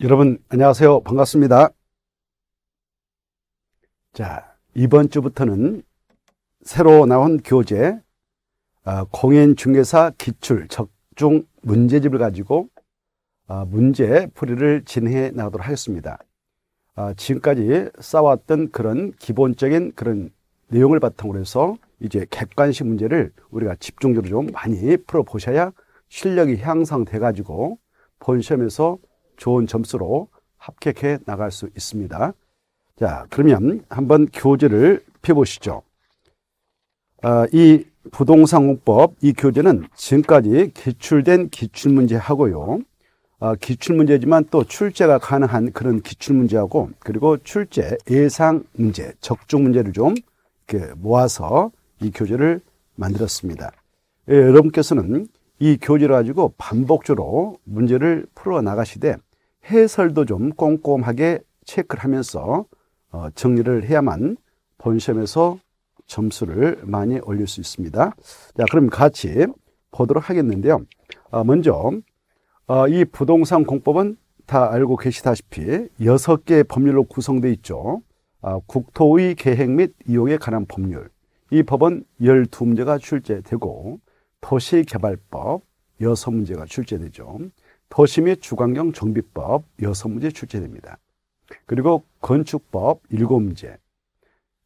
여러분 안녕하세요 반갑습니다 자 이번 주부터는 새로 나온 교재 어, 아, 공인중개사 기출 적중 문제집을 가지고 어, 문제 풀이를 진행해 나가도록 하겠습니다 어, 지금까지 쌓아왔던 그런 기본적인 그런 내용을 바탕으로 해서 이제 객관식 문제를 우리가 집중적으로 좀 많이 풀어보셔야 실력이 향상돼 가지고 본시험에서 좋은 점수로 합격해 나갈 수 있습니다. 자, 그러면 한번 교재를 펴보시죠. 아, 이 부동산 공법 이 교재는 지금까지 기출된 기출문제하고요. 아, 기출문제지만 또 출제가 가능한 그런 기출문제하고 그리고 출제 예상 문제, 적중 문제를 좀 이렇게 모아서 이 교재를 만들었습니다. 예, 여러분께서는 이 교재를 가지고 반복적으로 문제를 풀어 나가시되 해설도 좀 꼼꼼하게 체크를 하면서 어, 정리를 해야만 본시험에서 점수를 많이 올릴 수 있습니다. 자, 그럼 같이 보도록 하겠는데요. 어, 먼저 어, 이 부동산 공법은 다 알고 계시다시피 여섯 개의 법률로 구성되어 있죠. 아, 국토의 계획 및 이용에 관한 법률. 이 법은 열두문제가 출제되고 도시개발법 여 문제가 출제되죠. 도심의 주관경 정비법 6문제 출제됩니다. 그리고 건축법 7문제,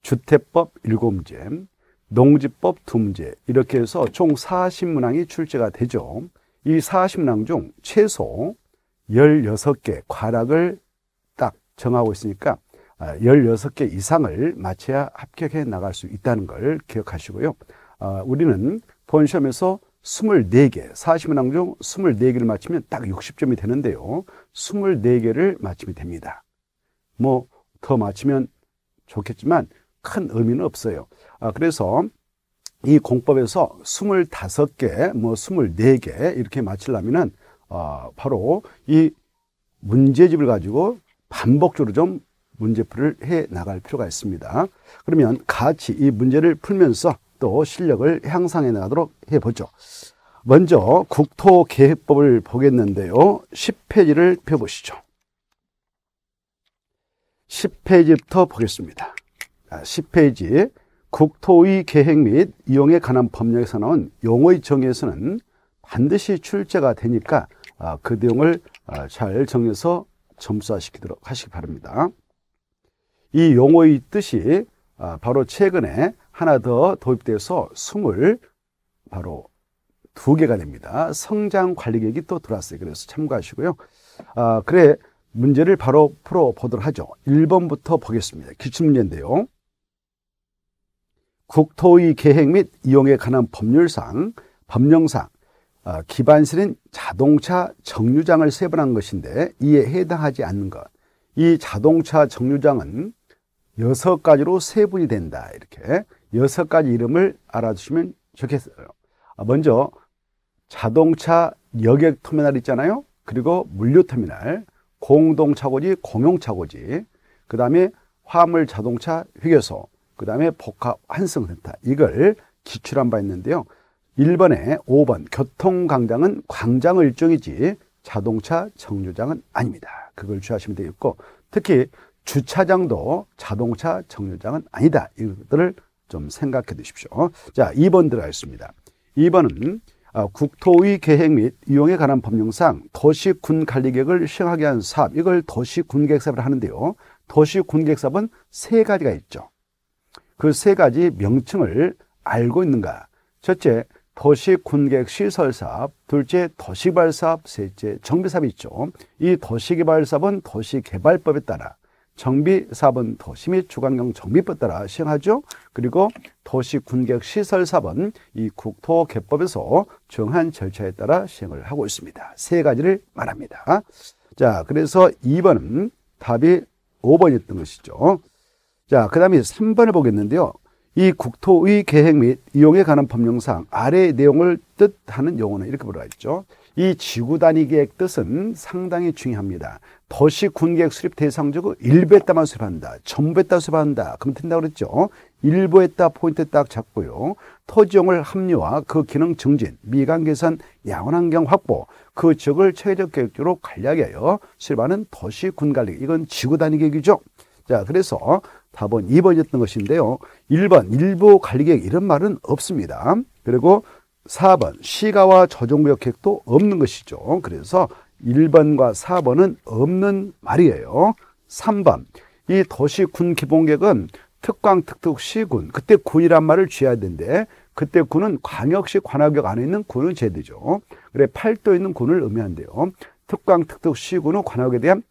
주택법 7문제, 농지법 2문제 이렇게 해서 총 40문항이 출제가 되죠. 이 40문항 중 최소 16개 과락을 딱 정하고 있으니까 16개 아, 이상을 마쳐야 합격해 나갈 수 있다는 걸 기억하시고요. 아, 우리는 본시험에서 2 4개 40문항 중2 4 개를 맞히면 딱6 0 점이 되는데요. 2 4 개를 맞히면 됩니다. 뭐, 더 맞히면 좋겠지만 큰 의미는 없어요. 아, 그래서 이 공법에서 2 5 개뭐 2 4개 이렇게 맞히려면은, 어, 바로 이 문제집을 가지고 반복적으로 좀 문제풀을 해 나갈 필요가 있습니다. 그러면 같이 이 문제를 풀면서 또 실력을 향상해 나가도록 해보죠. 먼저 국토계획법을 보겠는데요. 10페이지를 펴보시죠. 10페이지부터 보겠습니다. 10페이지 국토의 계획 및 이용에 관한 법령에서 나온 용어의 정의에서는 반드시 출제가 되니까 아, 그 내용을 아, 잘 정해서 점수화시키도록 하시기 바랍니다. 이 용어의 뜻이 아, 바로 최근에 하나 더 도입돼서 20 바로 두 개가 됩니다. 성장 관리 계획이 또 들어왔어요. 그래서 참고하시고요. 아, 그래 문제를 바로 풀어 보도록 하죠. 1번부터 보겠습니다. 기출 문제인데요. 국토의 계획 및 이용에 관한 법률상, 법령상 아, 기반시는 자동차 정류장을 세분한 것인데 이에 해당하지 않는 것. 이 자동차 정류장은 여섯 가지로 세분이 된다. 이렇게 여섯 가지 이름을 알아주시면 좋겠어요. 아, 먼저 자동차 여객 터미널 있잖아요. 그리고 물류 터미널, 공동 차고지, 공용 차고지. 그다음에 화물 자동차 휴게소, 그다음에 복합 환승 센터. 이걸 기출한 바 있는데요. 1번에 5번 교통 광장은 광장 일종이지 자동차 정류장은 아닙니다. 그걸 주하시면 되겠고 특히 주차장도 자동차 정류장은 아니다. 이것들을 좀 생각해 두십시오. 자, 2번 들어가겠습니다. 2번은 아, 국토의 계획 및 이용에 관한 법령상 도시군 관리계획을 시행하게 한 사업, 이걸 도시군 계획사업을 하는데요. 도시군 계획사업은 세 가지가 있죠. 그 세 가지 명칭을 알고 있는가? 첫째, 도시군 계획 시설사업, 둘째, 도시개발사업, 셋째, 정비사업이 있죠. 이 도시개발사업은 도시개발법에 따라 정비 사번 도시 및 주관경 정비법 따라 시행하죠. 그리고 도시 군객 시설 사번이 국토 개법에서 정한 절차에 따라 시행을 하고 있습니다. 세 가지를 말합니다. 자, 그래서 2번은 답이 5번이었던 것이죠. 자, 그 다음에 3번을 보겠는데요. 이 국토의 계획 및 이용에 관한 법령상 아래의 내용을 뜻하는 용어는 이렇게 보라 했죠이 지구 단위 계획 뜻은 상당히 중요합니다. 도시군계획 수립 대상적으로 일부 했다만 수립한다. 전부 했다 수립한다. 그럼 된다 고 그랬죠. 일부 했다 포인트 딱 잡고요. 토지용을 합리화, 그 기능 증진, 미관 개선, 야원 환경 확보, 그 지역을 체계적 계획적으로 관리하여 실바는 도시 군관리. 이건 지구 단위 계획이죠. 자, 그래서 답은 2번이었던 것인데요. 1번 일부 관리 계획 이런 말은 없습니다. 그리고 4번 시가와 저정구역 계획도 없는 것이죠. 그래서 1번과 4번은 없는 말이에요. 3번. 이 도시군 기본계은 특강, 특특, 시군. 그때 군이란 말을 쥐어야 되는데, 그때 군은 광역시 관악역 안에 있는 군은 제대죠. 그래, 팔도 있는 군을 의미한대요. 특강, 특특, 시군은 관악에 대한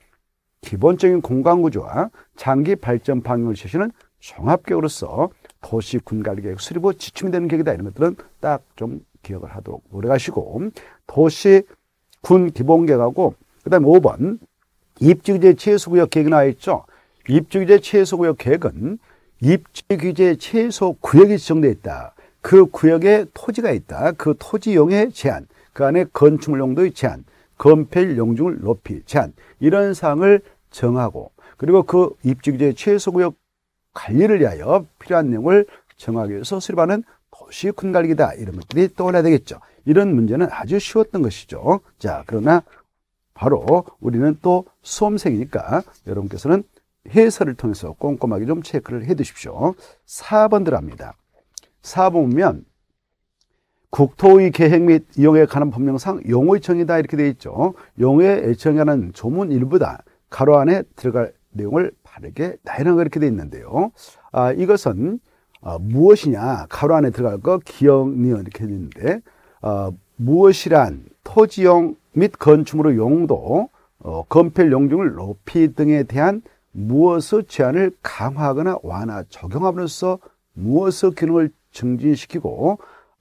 기본적인 공간구조와 장기 발전 방향을 제시하는 종합계획으로서 도시 군관계획 리 수립후 지침이 되는 계획이다. 이런 것들은 딱 좀 기억을 하도록 노력하시고, 도시 군 기본계획하고 그다음에 5번 입지규제 최소구역 계획이 나와 있죠. 입지규제 최소구역 계획은 입지규제 최소 구역이 지정돼 있다. 그 구역에 토지가 있다. 그 토지용의 제한, 그 안에 건축물 용도의 제한, 건폐율 용중을 높이 제한 이런 사항을 정하고 그리고 그 입지규제 최소구역 관리를 위하여 필요한 내용을 정하기 위해서 수립하는 도시 군관리기다 이런 것들이 떠올라야 되겠죠. 이런 문제는 아주 쉬웠던 것이죠. 자, 그러나 바로 우리는 또 수험생이니까 여러분께서는 해설을 통해서 꼼꼼하게 좀 체크를 해 두십시오. 4번 들어갑니다. 4번 보면 국토의 계획 및 이용에 관한 법령상 용어의 정의다 이렇게 되어 있죠. 용어의 정의하는 조문 일부다. 가로 안에 들어갈 내용을 바르게 나열한거 이렇게 되어 있는데요. 아, 이것은 어, 무엇이냐 가로 안에 들어갈 거 기억 니은 이렇게 되어 있는데 어, 무엇이란 토지용 및 건축물의 용도, 어, 건폐 용적률 높이 등에 대한 무엇의 제한을 강화하거나 완화 적용함으로써 무엇의 기능을 증진시키고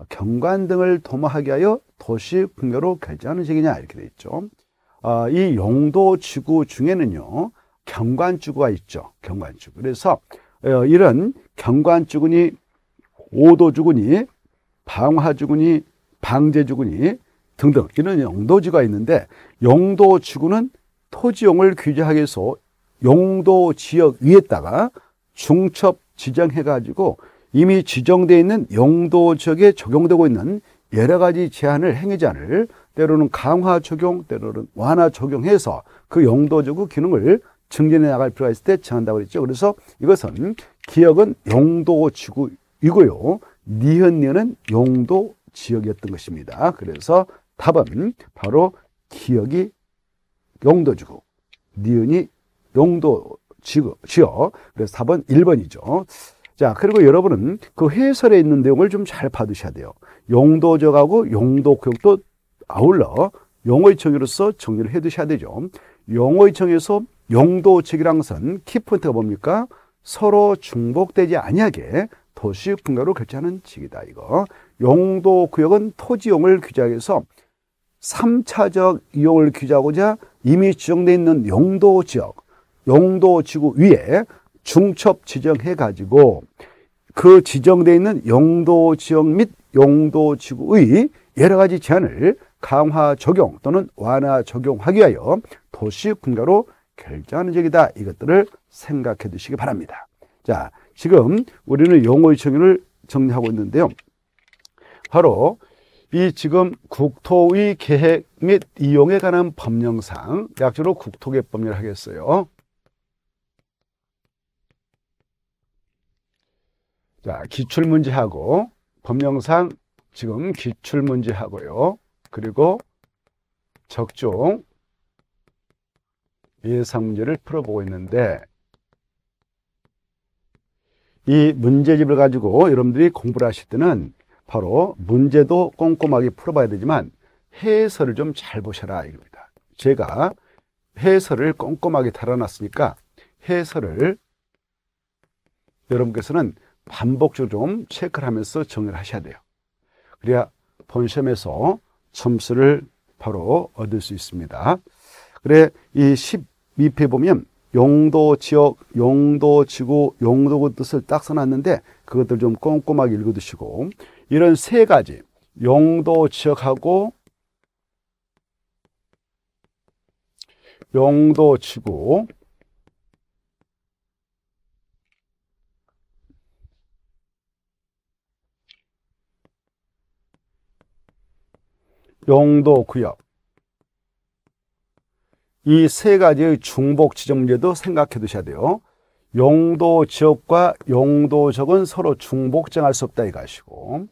경관 등을 도모하게 하여 도시 분요로 결정하는 식이냐 이렇게 돼 있죠. 어, 이 용도 지구 중에는요 경관 지구가 있죠. 경관 지구. 그래서 어, 이런 경관 지구니 오도 지구니 방화 지구니 방제주군이 등등 이런 용도지가 있는데 용도지구는 토지용을 규제하기 위해서 용도 지역 위에다가 중첩 지정해 가지고 이미 지정되어 있는 용도 지역에 적용되고 있는 여러 가지 제한을 행위자를 때로는 강화 적용, 때로는 완화 적용해서 그 용도 지구 기능을 증진해 나갈 필요가 있을 때 정한다고 그랬죠. 그래서 이것은 기억은 용도 지구이고요. 니은 니은 용도 지역이었던 것입니다. 그래서 답은 바로 기역이 용도지구, 니은이 용도 지구, 지역. 그래서 답은 1번이죠. 자, 그리고 여러분은 그 해설에 있는 내용을 좀 잘 받으셔야 돼요. 용도적하고 용도교육도 아울러 용어의청으로서 정리를 해 두셔야 되죠. 용어의청에서 용도적이랑 것은 키포인트가 뭡니까? 서로 중복되지 아니하게 도시 분가로 결제하는 측이다 이거 용도 구역은 토지용을 규정해서 3차적 이용을 규제하고자 이미 지정돼 있는 용도 지역, 용도 지구 위에 중첩 지정해 가지고 그 지정돼 있는 용도 지역 및 용도 지구의 여러 가지 제한을 강화 적용 또는 완화 적용하기 위하여 도시 군가로 결정하는 적이다. 이것들을 생각해 두시기 바랍니다. 자, 지금 우리는 용어의 정의를 정리하고 있는데요. 바로 이 지금 국토의 계획 및 이용에 관한 법령상 약주로 국토계법령을 하겠어요. 자, 기출문제하고 법령상 지금 기출문제하고요. 그리고 적종 예상 문제를 풀어보고 있는데 이 문제집을 가지고 여러분들이 공부를 하실 때는 바로 문제도 꼼꼼하게 풀어봐야 되지만 해설을 좀 잘 보셔라 이겁니다. 제가 해설을 꼼꼼하게 달아놨으니까 해설을 여러분께서는 반복적으로 좀 체크를 하면서 정리를 하셔야 돼요. 그래야 본시험에서 점수를 바로 얻을 수 있습니다. 그래 이 12페 보면 용도 지역, 용도 지구, 용도의 뜻을 딱 써놨는데 그것들 좀 꼼꼼하게 읽어두시고 이런 세 가지 용도 지역하고 용도 지구 용도 구역 이 세 가지의 중복 지적 문제도 생각해 두셔야 돼요. 용도 지역과 용도 적은 서로 중복정할수 없다 이거아시고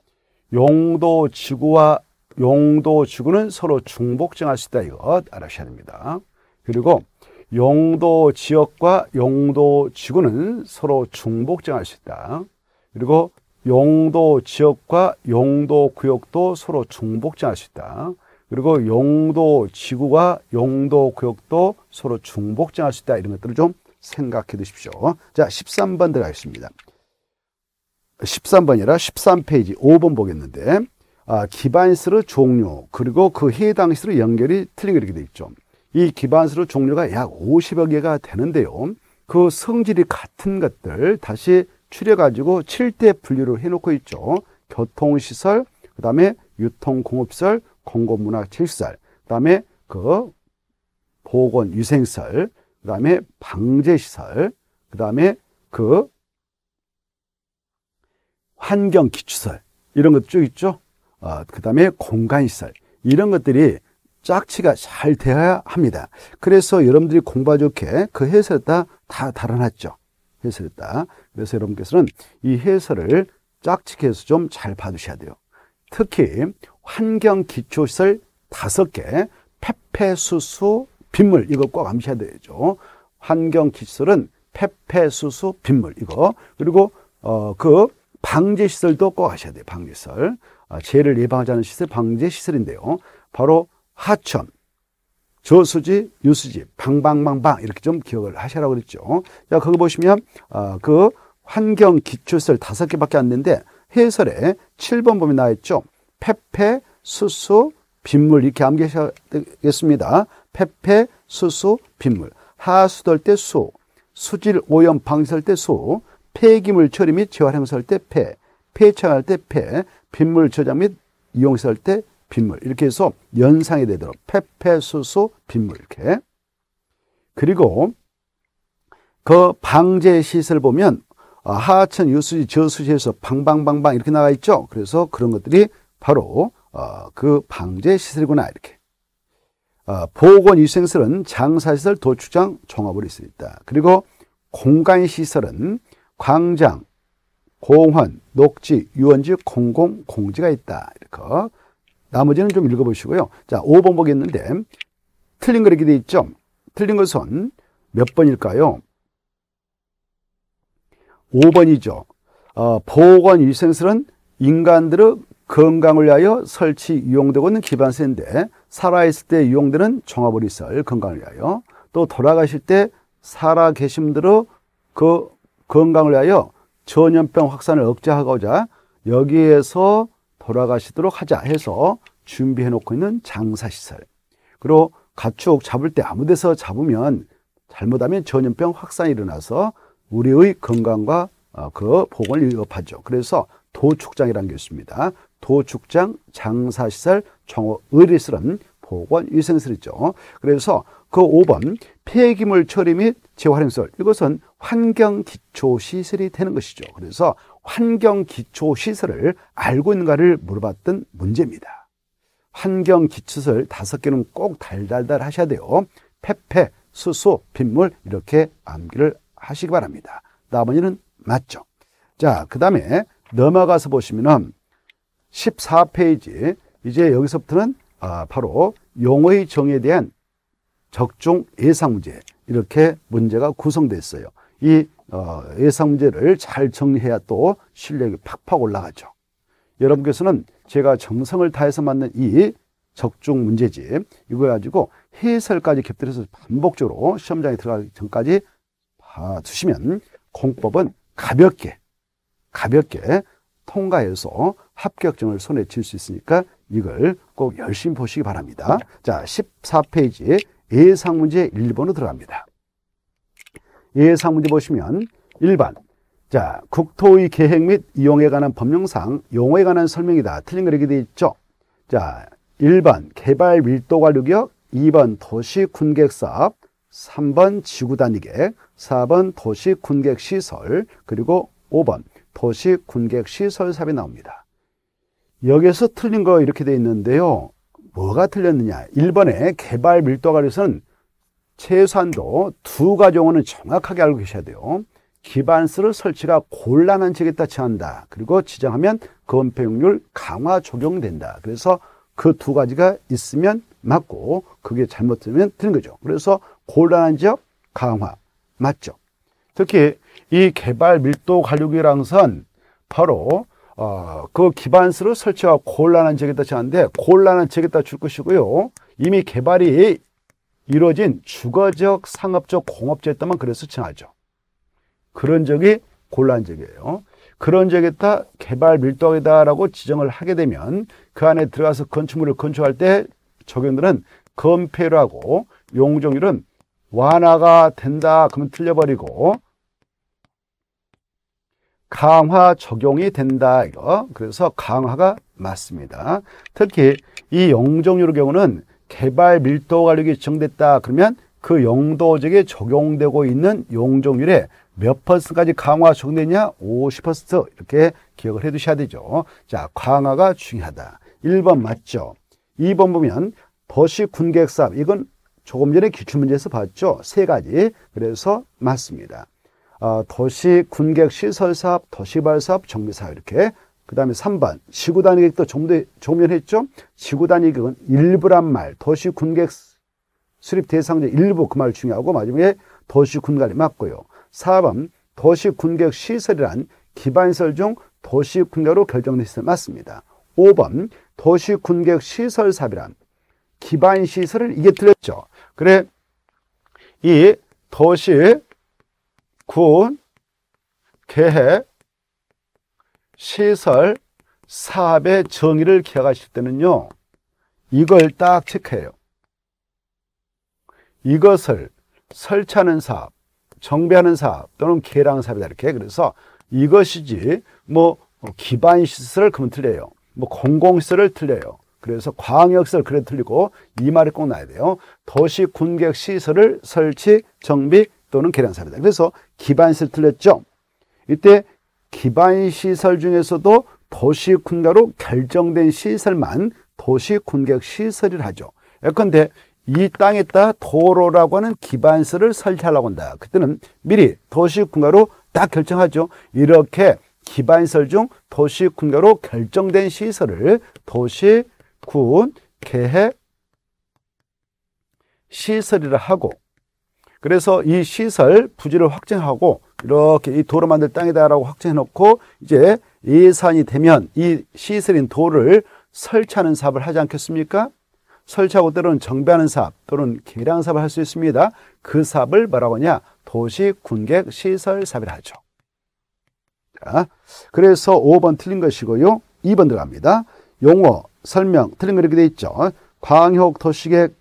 용도 지구와 용도 지구는 서로 중복증할 수 있다 이거 알아셔야 됩니다. 그리고 용도 지역과 용도 지구는 서로 중복증할 수 있다. 그리고 용도 지역과 용도 구역도 서로 중복증할 수 있다. 그리고 용도 지구와 용도 구역도 서로 중복증할 수 있다. 이런 것들을 좀 생각해 두십시오. 자, 13번 들어가겠습니다. 13번이라 13페이지 5번 보겠는데 아, 기반수로 종류 그리고 그 해당 수로 연결이 틀린 게 이렇게 돼 있죠. 이 기반수로 종류가약 50여 개가 되는데요. 그 성질이 같은 것들 다시 추려가지고 7대 분류를 해놓고 있죠. 교통시설, 그 다음에 유통공업시설, 공공문화체육시설, 그 다음에 그 보건위생시설, 그 다음에 방제시설, 그 다음에 그 환경 기초설 이런 것 쭉 있죠. 어, 그다음에 공간 시설 이런 것들이 짝치가 잘 돼야 합니다. 그래서 여러분들이 공부 좋게 그 해설에다 다 달아놨죠. 해설에다. 그래서 여러분께서는 이 해설을 짝치기해서 좀 잘 봐주셔야 돼요. 특히 환경 기초시설 다섯 개, 페페수수 빗물 이거 꼭 암시해야 되죠. 환경 기술은 페페수수 빗물 이거 그리고 어그 방제 시설도 꼭하셔야 돼요. 방제 시설. 아, 재해를 예방하자는 시설 방제 시설인데요. 바로 하천, 저수지, 유수지, 방방방방 이렇게 좀 기억을 하시라고 그랬죠. 자, 그거 보시면 아, 그 환경 기초시설 다섯 개밖에 안 되는데 해설에 7번 범위 나와 있죠. 페페, 수수, 빗물 이렇게 암기하셔야 되겠습니다. 페페, 수수, 빗물. 하수될 때 수, 수질 오염 방지할 때 수, 폐기물 처리 및 재활용시설 때 폐, 폐차할 때 폐, 빗물 저장 및 이용시설 때 빗물 이렇게 해서 연상이 되도록 폐폐수소 빗물 이렇게 그리고 그 방제 시설 보면 아, 하천 유수지 저수지에서 방방방방 이렇게 나가 있죠 그래서 그런 것들이 바로 어, 그 방제 시설이구나 이렇게 아, 보건위생설은 장사시설 도축장 종합으로 있습니다 그리고 공간시설은 광장, 공원, 녹지, 유원지, 공공, 공지가 있다. 이렇게. 나머지는 좀 읽어보시고요. 자, 5번 보겠는데, 틀린 거 이렇게 돼 있죠? 틀린 것은 몇 번일까요? 5번이죠. 어, 보건위생실은 인간들의 건강을 위하여 설치 이용되고 있는 기반세인데 살아있을 때 이용되는 종합우리설 건강을 위하여 또 돌아가실 때 살아계심대로 그 건강을 위하여 전염병 확산을 억제하고자 여기에서 돌아가시도록 하자 해서 준비해 놓고 있는 장사시설 그리고 가축 잡을 때 아무 데서 잡으면 잘못하면 전염병 확산이 일어나서 우리의 건강과 어, 그보을 위협하죠 그래서 도축장이라는 게 있습니다 도축장, 장사시설, 정호, 의리스는 보건위생실이죠 그래서 그 5번 폐기물 처리 및 재활용설 이것은 환경 기초 시설이 되는 것이죠. 그래서 환경 기초 시설을 알고 있는가를 물어봤던 문제입니다. 환경 기초설 다섯 개는 꼭 달달달 하셔야 돼요. 페페, 수소, 빗물 이렇게 암기를 하시기 바랍니다. 나머지는 맞죠. 자, 그 다음에 넘어가서 보시면은 14페이지 이제 여기서부터는 아, 바로 용어의 정의에 대한 적중 예상 문제 이렇게 문제가 구성되어요이 어, 예상 문제를 잘 정리해야 또 실력이 팍팍 올라가죠. 여러분께서는 제가 정성을 다해서 만든 이 적중 문제집 이거 가지고 해설까지 곁들여서 반복적으로 시험장에 들어가기 전까지 봐두시면 공법은 가볍게 가볍게 통과해서 합격증을 손에 쥘 수 있으니까 이걸 꼭 열심히 보시기 바랍니다. 자, 14페이지 예상 문제 1번으로 들어갑니다. 예상 문제 보시면 1번 자 국토의 계획 및 이용에 관한 법령상 용어에 관한 설명이다. 틀린 거 이렇게 되어 있죠. 자 1번 개발 밀도 관리구역 2번 도시 군객 사업 3번 지구 단위 계 4번 도시 군객 시설 그리고 5번 도시 군객 시설 사업이 나옵니다. 여기에서 틀린 거 이렇게 되어 있는데요. 뭐가 틀렸느냐? 1번에 개발 밀도가에서는 최소한도 두가정은 정확하게 알고 계셔야 돼요. 기반스를 설치가 곤란한 지에 따치한다. 그리고 지정하면 건폐율 강화 적용된다. 그래서 그 두 가지가 있으면 맞고 그게 잘못되면 틀린 거죠. 그래서 곤란한 지역 강화 맞죠. 특히 이 개발 밀도 관리구역선 바로 어, 그 기반수를 설치하 곤란한 지역에다 지는데 곤란한 지역에다 줄 것이고요. 이미 개발이 이루어진 주거적, 상업적, 공업지역에다면 그래서 지나죠 그런 적이 곤란 한 적이에요. 그런 적에다 개발 밀도하다라고 지정을 하게 되면 그 안에 들어가서 건축물을 건축할 때 적용들은 건폐율하고 용적률은 완화가 된다 그러면 틀려버리고 강화 적용이 된다. 이거. 그래서 강화가 맞습니다. 특히 이용적률의 경우는 개발 밀도 관리가 지정됐다. 그러면 그용도 지역에 적용되고 있는 용적률의 몇 퍼센트까지 강화 적용되냐? 50% 이렇게 기억을 해 두셔야 되죠. 자, 강화가 중요하다. 1번 맞죠? 2번 보면 버시 군객사 업 이건 조금 전에 기출문제에서 봤죠. 세 가지. 그래서 맞습니다. 어, 도시 군객 시설 사업, 도시발 사업, 정비 사업 이렇게. 그 다음에 3번 지구 단위 계획도 좀더 조면 했죠. 지구 단위 계획은 일부란 말, 도시 군객 수립 대상자 일부 그 말 중요하고 마지막에 도시 군관이 맞고요. 4번 도시 군객 시설이란 기반설중 도시 군계로 결정된 시설 맞습니다. 5번 도시 군객 시설 사업이란 기반 시설을 이게 틀렸죠. 그래 이 도시 군, 계획, 시설, 사업의 정의를 기억하실 때는요. 이걸 딱 체크해요. 이것을 설치하는 사업, 정비하는 사업 또는 계량 사업이다 이렇게 그래서 이것이지 뭐 기반 시설을 그러면 틀려요. 뭐 공공시설을 틀려요. 그래서 광역시설 그래 틀리고 이 말이 꼭 나야 돼요. 도시 군객 시설을 설치, 정비, 또는 계량삽이다. 그래서 기반시설 틀렸죠. 이때 기반시설 중에서도 도시군가로 결정된 시설만 도시군객시설이라 하죠. 예컨대 이 땅에다 도로라고 하는 기반시설을 설치하려고 한다. 그때는 미리 도시군가로 딱 결정하죠. 이렇게 기반설 시중 도시군가로 결정된 시설을 도시군 계획 시설이라 하고 그래서 이 시설 부지를 확정하고 이렇게 이 도로 만들 땅이다라고 확정해 놓고 이제 예산이 되면 이 시설인 도를 설치하는 사업을 하지 않겠습니까? 설치하고 때로는 정비하는 사업 또는 개량 사업을 할 수 있습니다. 그 사업을 뭐라고 하냐? 도시 군객 시설 사업이라 하죠. 자, 그래서 5번 틀린 것이고요. 2번 들어갑니다. 용어, 설명, 틀린 거 이렇게 돼 있죠. 광역 도시객,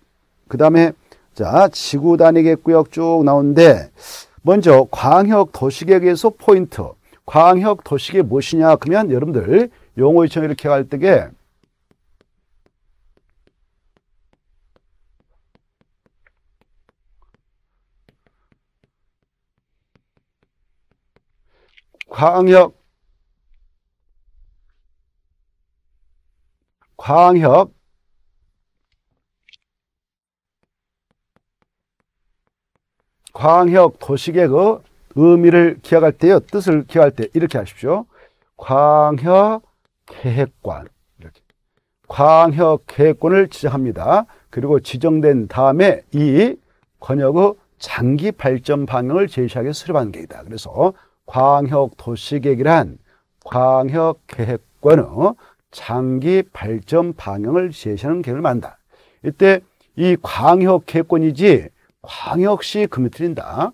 그 다음에 자, 지구 단위 계 구역 쭉 나오는데 먼저 광역 도시계획에서 포인트. 광역 도시계 무엇이냐? 그러면 여러분들 용어 요청 이렇게 할 때게 광역 광역 광역 도시계 그 의미를 기억할 때요 뜻을 기억할 때 이렇게 하십시오 광역 계획관 이렇게 광역 계획권을 지정합니다 그리고 지정된 다음에 이 권역의 장기 발전 방향을 제시하기 수립한 계획이다 그래서 광역 도시계획이란 광역 계획권의 장기 발전 방향을 제시하는 계획을 만다 이때 이 광역 계획권이지 광역시 금요틀린다.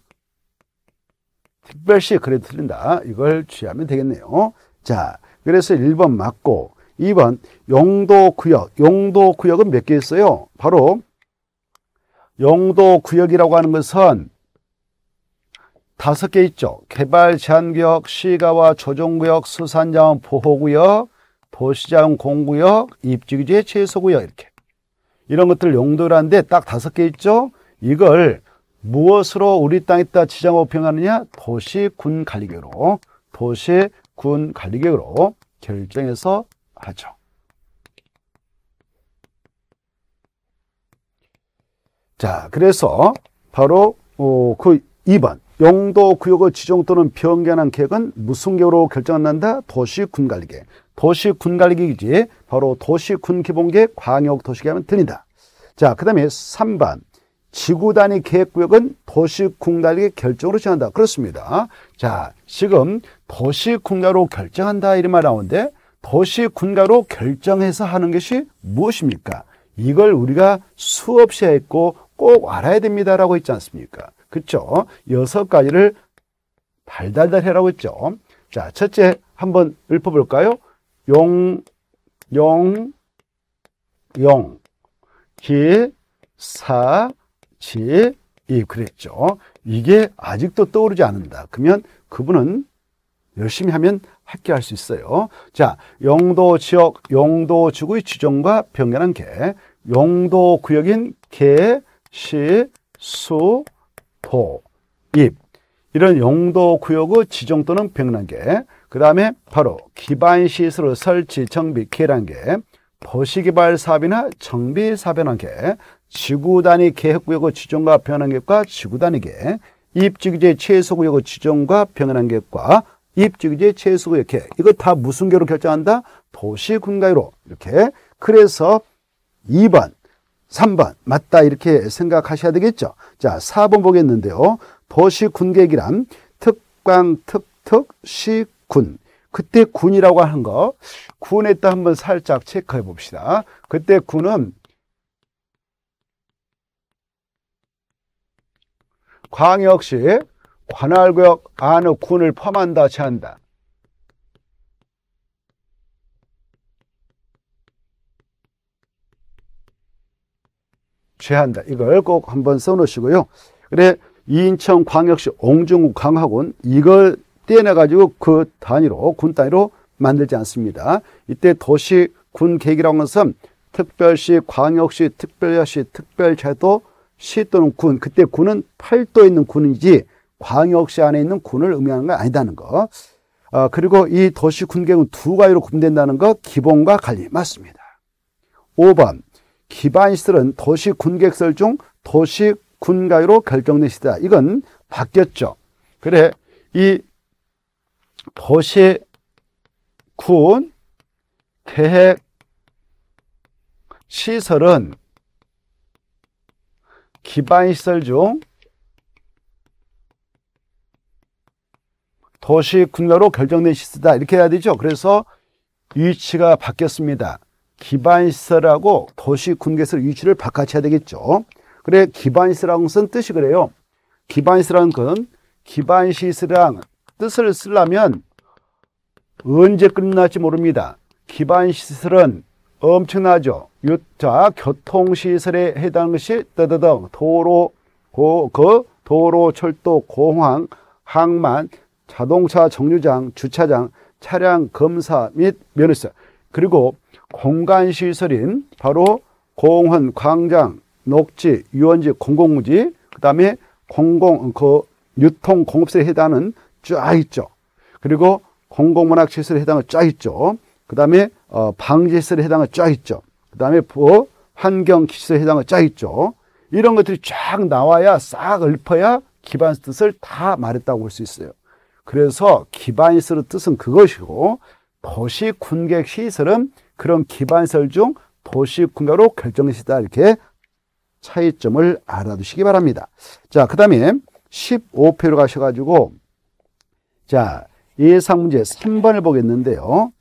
특별시 그래도 틀린다. 이걸 취하면 되겠네요. 자, 그래서 1번 맞고 2번 용도구역. 용도구역은 몇 개 있어요? 바로 용도구역이라고 하는 것은 다섯 개 있죠. 개발 제한구역, 시가와 조정구역, 수산자원 보호구역, 도시자원 공구역, 입지규제 최소구역 이렇게. 이런 것들 용도라는데 딱 다섯 개 있죠. 이걸 무엇으로 우리 땅에 있다 지장 호평하느냐? 도시 군 관리계로 도시 군 관리계로 결정해서 하죠. 자, 그래서 바로 어, 그 2번 용도 구역을 지정 또는 변경한 계획은 무슨 계획으로 결정한다? 도시 군 관리계. 도시 군 관리계이지 바로 도시 군기본계 광역 도시계획은 들린다. 자, 그 다음에 3번 지구 단위 계획구역은 도시 쿵달리 결정으로 정한다. 그렇습니다. 자, 지금 도시 쿵달로 결정한다 이런 말 나오는데 도시 쿵달로 결정해서 하는 것이 무엇입니까? 이걸 우리가 수없이 했고 꼭 알아야 됩니다라고 했지 않습니까? 그렇죠? 여섯 가지를 달달달 해라고 했죠. 자, 첫째 한번 읊어볼까요? 용, 용, 용, 기, 사, 같이 예, 그랬죠. 이게 아직도 떠오르지 않는다. 그러면 그분은 열심히 하면 합격할 수 있어요. 자, 영도 지역, 영도 지구의 지정과 변경한 개, 영도 구역인 개, 시, 수, 도, 입. 이런 영도 구역의 지정 또는 변경한 개, 그 다음에 바로 기반 시설 설치 정비 계란 개, 도시개발 사업이나 정비 사변한 개, 지구 단위 계획구역의 지정과 변환 계획과 지구 단위 계획, 입지규제 최소 구역의 지정과 변환 계획과 입지규제 최소 구역 계획. 이거 다 무슨 계로 결정한다? 도시 군가로 이렇게. 그래서 2번, 3번 맞다 이렇게 생각하셔야 되겠죠. 자, 4번 보겠는데요. 도시 군계획이란 특광, 특특, 시, 군. 그때 군이라고 하는 거 군에 따 한번 살짝 체크해 봅시다. 그때 군은 광역시 관할구역 안의 군을 포함한다 제한다. 제한다. 이걸 꼭 한번 써놓으시고요. 그래 인천 광역시 옹중구 강화군 이걸 떼내가지고 그 단위로 군 단위로 만들지 않습니다. 이때 도시 군 계획이라는 것은 특별시, 광역시, 특별시, 특별제도 시 또는 군, 그때 군은 팔도에 있는 군이지 광역시 안에 있는 군을 의미하는 건 아니다는 거. 어, 그리고 이 도시 군계는 두 가지로 구분된다는 거 기본과 관리 맞습니다. 5번 기반시설은 도시 군객설 중 도시 군가위로 결정된 시다. 이건 바뀌었죠. 그래 이 도시 군 계획 시설은 기반시설중 도시 군가로 결정된 시스다 이렇게 해야 되죠. 그래서 위치가 바뀌었습니다. 기반시설하고 도시 군계설 위치를 바꿔쳐야 되겠죠. 그래 기반시설하고 쓴 뜻이 그래요. 기반시설한 건 기반시설이랑 뜻을 쓰려면 언제 끝날지 모릅니다. 기반시설은 엄청나죠. 유 자, 교통시설에 해당하는 것이 떠더덩 도로, 고, 그 도로, 철도, 공항, 항만, 자동차 정류장, 주차장, 차량 검사 및면허시 그리고 공간시설인 바로 공원, 광장, 녹지, 유원지, 공공지 무그 다음에 공공, 그 유통공업시설에 해당하는 쫙 있죠. 그리고 공공문학시설에 해당하는 쫙 있죠. 그 다음에 어, 방시설에해당을쫙 있죠. 그 다음에 보, 환경 기술에 해당을쫙 있죠. 이런 것들이 쫙 나와야 싹 읊어야 기반 뜻을 다 말했다고 볼 수 있어요. 그래서 기반시설의 뜻은 그것이고 도시 군객 시설은 그런 기반시설 중 도시 군가로 결정시다 이렇게 차이점을 알아두시기 바랍니다. 자, 그 다음에 1 5표로 가셔가지고 자, 예상 문제 3번을 보겠는데요.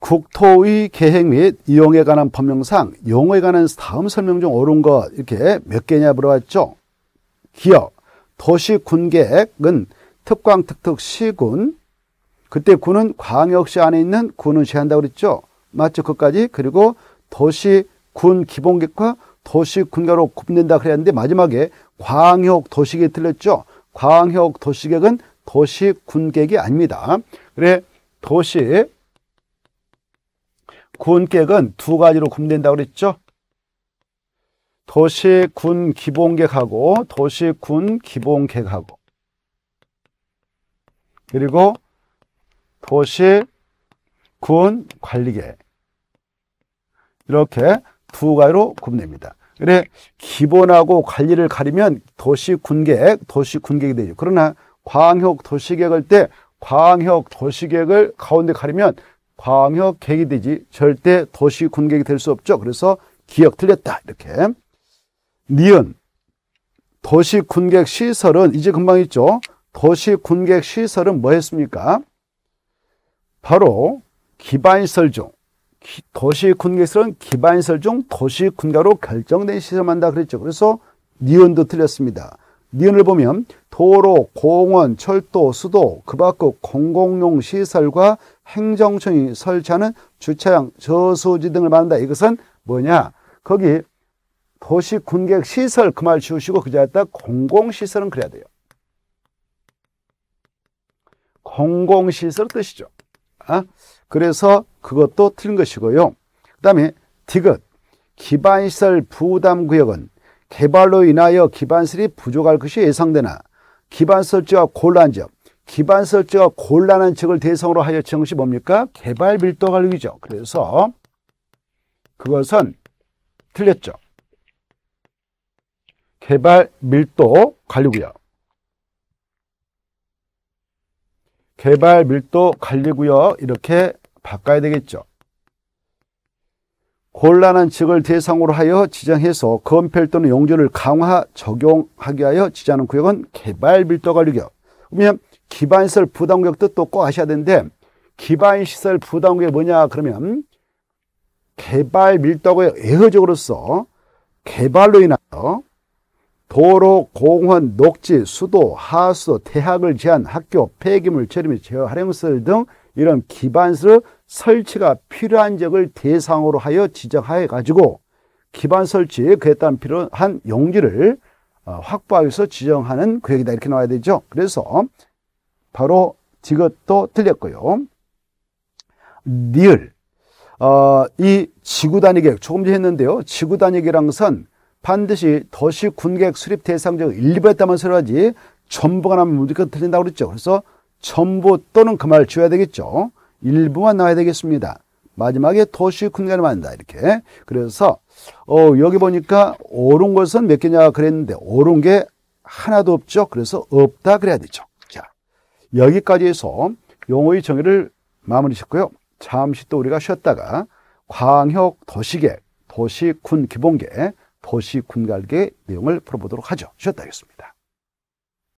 국토의 계획 및 이용에 관한 법령상 용어에 관한 다음 설명 중 옳은 거 이렇게 몇 개냐 물어봤죠. 기업, 도시 군계획은 특광, 특특, 시군 그때 군은 광역시 안에 있는 군을 제한다고 그랬죠. 맞죠? 그까지 그리고 도시 군 기본계획과 도시 군가로 구분된다 그랬는데 마지막에 광역 도시계획 틀렸죠. 광역 도시계획은 도시 군계획이 아닙니다. 그래 도시 군객은 두 가지로 구분된다고 그랬죠? 도시 군 기본객하고 도시 군 기본객하고 그리고 도시 군 관리계 이렇게 두 가지로 구분됩니다. 그래 기본하고 관리를 가리면 도시 군객, 도시 군객이 되죠. 그러나 광역 도시객을 때 광역 도시객을 가운데 가리면 광역객이 되지 절대 도시 군객이 될 수 없죠. 그래서 기억 틀렸다. 이렇게. 니은 도시 군객 시설은 이제 금방 있죠. 도시 군객 시설은 뭐 했습니까? 바로 기반시설 중 기, 도시 군객설은 시 기반시설 중 도시 군가로 결정된 시설만다 그랬죠. 그래서 니은도 틀렸습니다. 니은을 보면 도로, 공원, 철도, 수도, 그 밖의 공공용 시설과 행정청이 설치하는 주차장, 저수지 등을 말한다. 이것은 뭐냐? 거기 도시 군객 시설 그 말 지우시고 그자에다 리 공공시설은 그래야 돼요. 공공시설 뜻이죠. 아? 그래서 그것도 틀린 것이고요. 그 다음에 디귿, 기반시설 부담구역은 개발로 인하여 기반설이 부족할 것이 예상되나 기반 설치가 곤란한 점, 기반 설치가 곤란한 측을 대상으로 하여 친 것이 뭡니까? 개발 밀도 관리죠. 그래서 그것은 틀렸죠. 개발 밀도 관리구요. 개발 밀도 관리구요. 이렇게 바꿔야 되겠죠. 곤란한 측을 대상으로 하여 지정해서 건폐율 또는 용조를 강화 적용하게 하여 지정하는 구역은 개발 밀도 가리구역 그러면 기반시설 부담구역 뜻도 꼭 아셔야 되는데 기반시설 부담구역이 뭐냐 그러면 개발 밀도구역 애호적으로서 개발로 인하여 도로, 공원, 녹지, 수도, 하수, 대학을 제한, 학교, 폐기물 처리 및 제어 활용시설등 이런 기반시설 설치가 필요한 지역을 대상으로 하여 지정하여 가지고 기반 설치 에 그에 따른 필요한 용지를 어, 확보하여서 지정하는 계획이다 이렇게 나와야 되죠. 그래서 바로 이것도 틀렸고요. 니을 어, 이 지구 단위 계획 조금 전에 했는데요. 지구 단위 계획이란 것은 반드시 도시 군객 수립 대상 지역 일부에 따만 설하지 전부가 나면 무조건 틀린다고 그랬죠. 그래서 전부 또는 그 말을 지어야 되겠죠. 일부만 나와야 되겠습니다. 마지막에 도시 군간을 만든다 이렇게. 그래서 어, 여기 보니까 옳은 것은 몇 개냐 그랬는데 옳은 게 하나도 없죠. 그래서 없다 그래야 되죠. 자, 여기까지 해서 용어의 정의를 마무리 짓고요. 잠시 또 우리가 쉬었다가 광역 도시계, 도시군 기본계, 도시군갈계 내용을 풀어보도록 하죠. 쉬었다 하겠습니다.